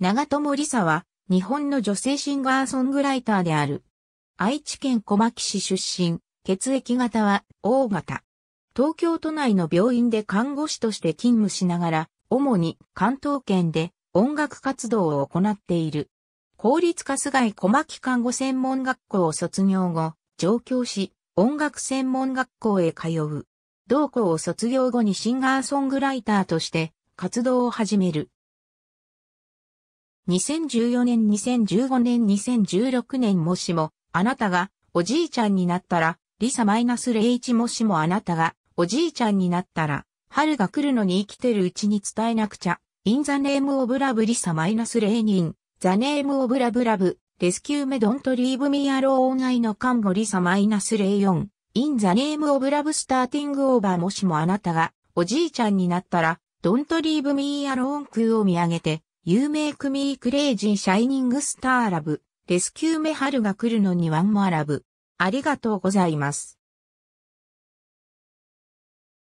長友理沙は、日本の女性シンガーソングライターである。愛知県小牧市出身、血液型は O 型。東京都内の病院で看護師として勤務しながら、主に関東圏で音楽活動を行っている。公立春日井小牧看護専門学校を卒業後、上京し、音楽専門学校へ通う。同校を卒業後にシンガーソングライターとして活動を始める。2014年2015年2016年もしも、あなたがおじいちゃんになったら、リサマイナス01もしもあなたがおじいちゃんになったら、春が来るのに生きてるうちに伝えなくちゃ。In the name of love リサマイナス0人。The name of love love. ントリーブミ me don't l e a v の看護リサマイナス04。In the name of love ングオーバーもしもあなたがおじいちゃんになったら、ドントリーブミーアローンクー空を見上げて、有名組クレイジーシャイニングスターラブ、レスキューメ春が来るのにワンモアラブ。ありがとうございます。